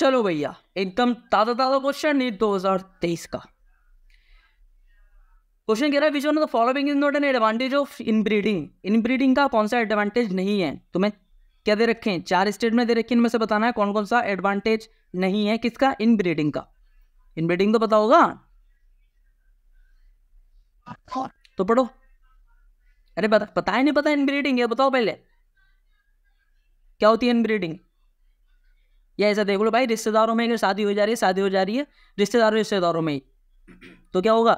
चलो भैया एकदम ताज़ा ताज़ा क्वेश्चन नहीं तेईस का क्वेश्चन कह रहा है which the following is not an advantage of inbreeding inbreeding का कौन सा एडवांटेज नहीं है तुम्हें तो क्या दे रखे हैं चार स्टेट में दे रखे इनमें से बताना है कौन कौन सा एडवांटेज नहीं है किसका इनब्रीडिंग का इनब्रीडिंग तो पता होगा तो पढ़ो अरे पता पता नहीं पता इनब्रीडिंग है बताओ पहले क्या होती है इनब्रीडिंग या ऐसा देख लो भाई रिश्तेदारों में अगर शादी हो जा रही है शादी हो जा रही है रिश्तेदारों रिश्तेदारों में ही तो क्या होगा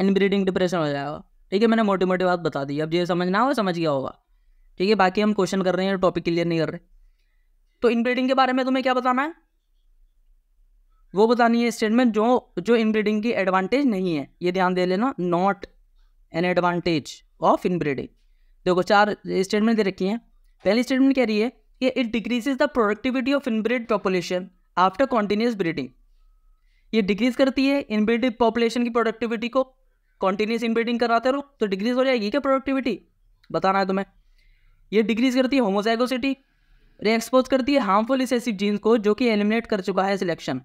इनब्रीडिंग डिप्रेशन हो जाएगा ठीक है मैंने मोटी मोटी बात बता दी अब ये समझना हो समझ गया होगा ठीक है बाकी हम क्वेश्चन कर रहे हैं टॉपिक क्लियर नहीं कर रहे तो इनब्रीडिंग के बारे में तुम्हें क्या बताना है वो बतानी है स्टेटमेंट जो जो इनब्रीडिंग की एडवांटेज नहीं है ये ध्यान दे लेना not an advantage of inbreeding देखो चार स्टेटमेंट दे रखी हैं पहली स्टेटमेंट कह रही है decrease is the productivity of inbred population after continuous breeding ये डिक्रीज करती है इनब्रीड पॉपुलेशन की प्रोडक्टिविटी को कॉन्टीन्यूस इनब्रीडिंग कराते रहो तो डिक्रीज हो जाएगी क्या प्रोडक्टिविटी बताना है तुम्हें ये डिक्रीज करती है होमोजाइगोसिटी एक्सपोज करती है हार्मफुल रिसेसिव जीन्स को जो कि एलिमिनेट कर चुका है सिलेक्शन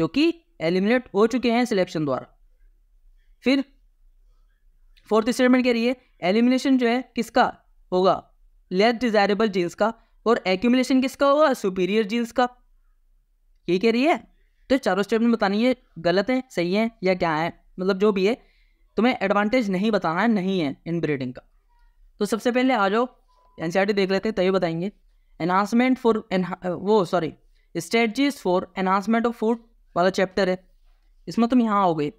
जो कि एलिमिनेट हो चुके हैं सिलेक्शन द्वारा फिर फोर्थ स्टेटमेंट कह रही है एलिमिनेशन जो है किसका होगा लेस डिजायरेबल जीन्स का और एक्यूमुलेशन किसका होगा सुपीरियर जीन्स का ये कह रही है तो चारों स्टेप में बतानी है गलत है सही है या क्या है मतलब जो भी है तुम्हें एडवांटेज नहीं बताना है नहीं है इन ब्रीडिंग का तो सबसे पहले आ जाओ एन e देख लेते हैं तभी बताएंगे एनहांसमेंट फॉर वो sorry strategies for enhancement of food वाला चैप्टर है इसमें तुम यहाँ आओगे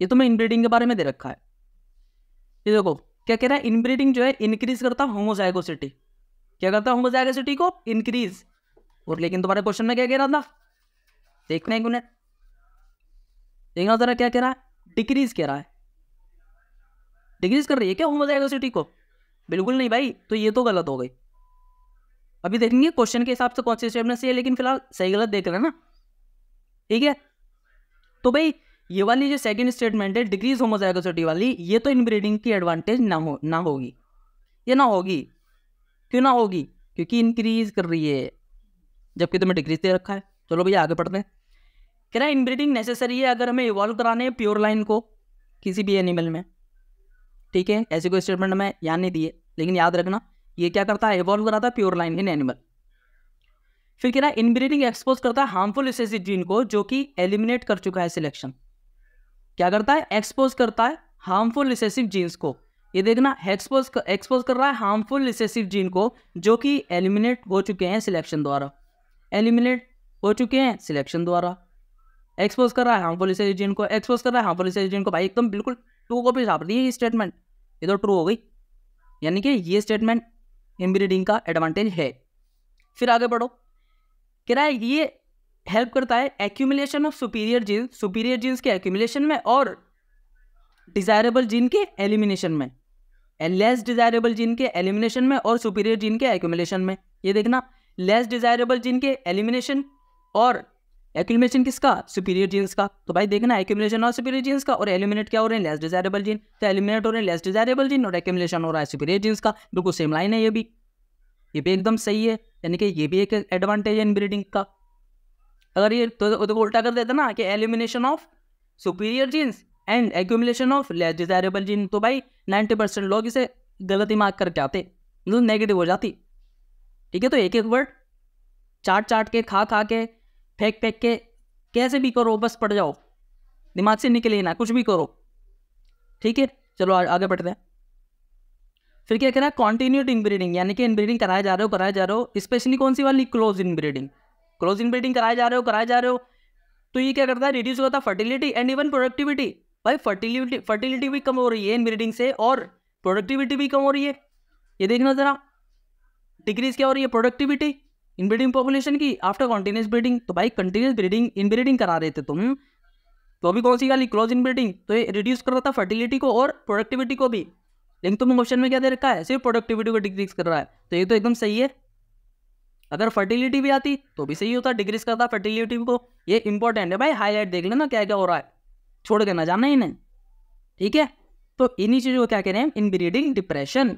ये तुम्हें इनब्रीडिंग के बारे में दे रखा है ये देखो क्या कह रहा है इनब्रीडिंग जो है इंक्रीज करता है होमोजाइगोसिटी क्या करता है होमोजाइगोसिटी को इंक्रीज और लेकिन तुम्हारे क्वेश्चन में क्या कह रहा था देखने को मिनट देखना जरा क्या कह रहा है डिक्रीज कह रहा है डिक्रीज कर रही है क्या होमोजाइगोसिटी को बिल्कुल नहीं भाई तो ये तो गलत हो गई अभी देखेंगे क्वेश्चन के हिसाब से कौन सी स्टेपनेस है लेकिन फिलहाल सही गलत देख रहे हैं ना ठीक है तो भाई ये वाली जो सेकंड स्टेटमेंट है डिक्रीज होमोजाइगोसिटी वाली ये तो इनब्रीडिंग की एडवांटेज ना हो ना होगी ये ना होगी क्यों ना होगी क्योंकि इंक्रीज कर रही है जबकि तुम्हें डिक्रीज दे रखा है चलो भैया आगे पढ़ते हैं कह रहा है इनब्रीडिंग नेसेसरी है अगर हमें इवॉल्व कराने हैं प्योर लाइन को किसी भी एनिमल में ठीक है ऐसी कोई स्टेटमेंट हमें याद नहीं दिए लेकिन याद रखना ये क्या करता है इवॉल्व कराता है प्योर लाइन इन एनिमल फिर कह रहा है इनब्रीडिंग एक्सपोज करता है हार्मफुल जीन को जो कि एलिमिनेट कर चुका है सिलेक्शन क्या करता है एक्सपोज करता है हार्मफुल रिसेसिव जीन्स को ये देखना एक्सपोज एक्सपोज कर रहा है हार्मफुल रिसेसिव जीन को जो कि एलिमिनेट हो चुके हैं सिलेक्शन द्वारा एलिमिनेट हो चुके हैं सिलेक्शन द्वारा एक्सपोज कर रहा है हार्मफुल रिसेसिव जीन को एक्सपोज कर रहा है हार्मफुल रिसेसिव जीन को भाई एकदम बिल्कुल टू कॉपी छाप रही है स्टेटमेंट ये तो ट्रू हो गई यानी कि ये स्टेटमेंट इनब्रीडिंग का एडवांटेज है फिर आगे बढ़ो कह रहा है ये हेल्प करता है accumulation of superior genes superior genes के एक्यूमिलेशन में और डिजायरेबल जीन के एलिमिनेशन में लेस डिजायरेबल जीन के एलिमिनेशन में और सुपीरियर जीन के एक्यूमिलेशन में ये देखना लेस डिजायरेबल जीन के एलिमिनेशन और एक्यूमिलेशन किसका सुपीरियर जीन्स का तो भाई देखना एक्यूमिलेशन और सुपीरियर जीन्स का और एलिमिनेट क्या हो रहे हैं लेस डिजायरेबल जीन तो एलिमिनेट हो रहे हैं लेस डिजायरेबल जीन और एक्यूमिलेशन हो रहा है सुपीरियर जीन्स का बिल्कुल सेम लाइन है ये भी ये भी एकदम सही है यानी कि ये भी एक एडवांटेज है इन ब्रीडिंग का अगर ये तो तो, तो उल्टा कर देता ना कि elimination of superior genes and accumulation of desirable gene तो भाई नाइन्टी परसेंट लोग इसे ही मार्क करके आते मतलब नेगेटिव हो जाती ठीक है तो एक एक वर्ड चाट चाट के खा खा के फेंक फेंक के कैसे भी करो बस पड़ जाओ दिमाग से निकले ना कुछ भी करो ठीक है चलो आ, आगे बढ़ते हैं फिर क्या कह रहा है कॉन्टिन्यूड इनब्रीडिंग यानी कि इनब्रीडिंग कराया जा रहे हो कराया जा रहे हो स्पेशली कौन सी वाली क्लोज इनब्रीडिंग इन ब्रीडिंग कराए जा रहे हो कराए जा रहे हो तो ये क्या करता है रिड्यूस होता है फर्टिलिटी एंड इवन प्रोडक्टिविटी भाई फर्टिलिटी फर्टिलिटी भी कम हो रही है इन ब्रीडिंग से और प्रोडक्टिविटी भी कम हो रही है ये देखना ज़रा डिक्रीज क्या हो रही है प्रोडक्टिविटी इन ब्रीडिंग पॉपुलेशन की आफ्टर कॉन्टीन्यूस ब्रीडिंग तो भाई कंटिन्यूस ब्रीडिंग इन ब्रीडिंग करा रहे थे तुम तो अभी कौन सी गाली क्लोज इन ब्रीडिंग तो ये रिड्यूस कर रहा था फर्टिलिटी को और प्रोडक्टिविटी को भी लेकिन तुम क्वेश्चन में क्या दे रखा है सिर्फ प्रोडक्टिविटी को डिक्रीज कर रहा है तो ये तो एकदम सही है अगर फर्टिलिटी भी आती तो भी सही होता डिक्रीज करता फर्टिलिटी को तो ये इंपॉर्टेंट है भाई हाईलाइट देख लेना क्या क्या हो रहा है छोड़ देना ना जाना ही नहीं ठीक है तो इन्हीं चीज़ों को क्या कह रहे हैं इनब्रीडिंग डिप्रेशन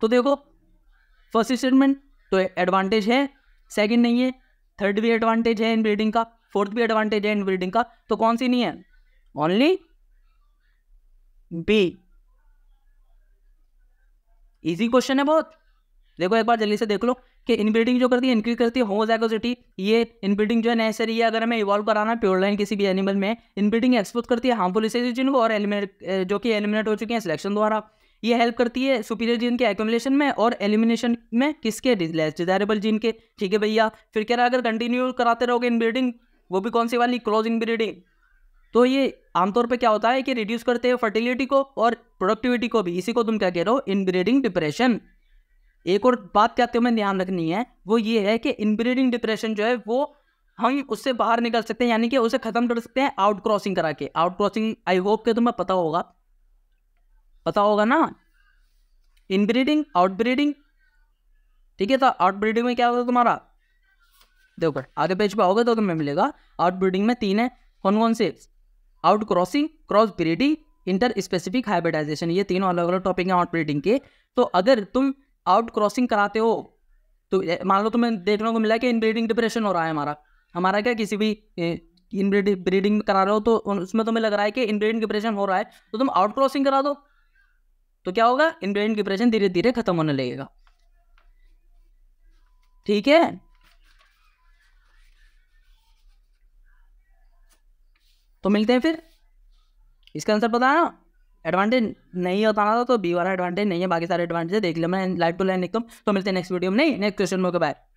तो देखो फर्स्ट स्टेटमेंट तो एडवांटेज है सेकंड नहीं है थर्ड भी एडवांटेज है इनब्रीडिंग का फोर्थ भी एडवांटेज है इनब्रीडिंग का तो कौन सी नहीं है ओनली बी इजी क्वेश्चन है बहुत देखो एक बार जल्दी से देख लो कि इनब्रीडिंग जो करती है इंक्रीज करती है होमोजाइगोसिटी ये इनब्रीडिंग जो है नेसेसरी है अगर हमें इवॉल्व कराना प्योर लाइन किसी भी एनिमल में इनब्रीडिंग एक्सपोज करती है हार्मफुल जिन को और एलिमिनेट जो कि एलिमिनेट हो चुके हैं सिलेक्शन द्वारा ये हेल्प करती है सुपीरियर जीन के एक्यूमुलेशन में और एलिमिनेशन में किसके लेस डिजायरेबल जीन के ठीक है भैया फिर कह रहा अगर कंटिन्यू कराते रहोगे इनब्रीडिंग वो भी कौन सी वाली इन इनब्रीडिंग तो ये आमतौर पे क्या होता है कि रिड्यूस करते हैं फर्टिलिटी को और प्रोडक्टिविटी को भी इसी को तुम क्या कह रहे हो इनब्रीडिंग डिप्रेशन एक और बात क्या हमें ध्यान रखनी है वो ये है कि इनब्रीडिंग डिप्रेशन जो है वो हम उससे बाहर निकल सकते हैं यानी कि उसे खत्म कर सकते हैं आउट क्रॉसिंग करा के आउट क्रॉसिंग आई होप के तुम्हें पता होगा पता होगा ना इनब्रीडिंग आउटब्रीडिंग ठीक है तो आउटब्रीडिंग में क्या होगा तुम्हारा देखो आगे पेज पे आओगे तो तुम्हें मिलेगा आउटब्रीडिंग में तीन है कौन कौन से outcrossing cross breeding interspecific hybridisation ये तीनों अलग अलग टॉपिक हैं आउट ब्रीडिंग के तो अगर तुम आउट क्रॉसिंग कराते हो तो मान लो तुम्हें देखने को मिला कि इनब्रीडिंग डिप्रेशन हो रहा है हमारा हमारा क्या किसी भी इनब्रीडिंग ब्रीडिंग करा रहे हो तो उसमें तुम्हें लग रहा है कि इनब्रीडिंग डिप्रेशन हो रहा है तो तुम आउट क्रॉसिंग करा दो तो क्या होगा इनब्रीडिंग डिप्रेशन धीरे धीरे खत्म होने लगेगा ठीक है तो मिलते हैं फिर इसका आंसर पता है ना एडवांटेज नहीं होता ना तो बी वाला एडवांटेज नहीं है बाकी सारे एडवांटेज देख लो मैं लाइव टू लाइन एकदम तो मिलते हैं नेक्स्ट वीडियो में नहीं नेक्स्ट क्वेश्चन में बाय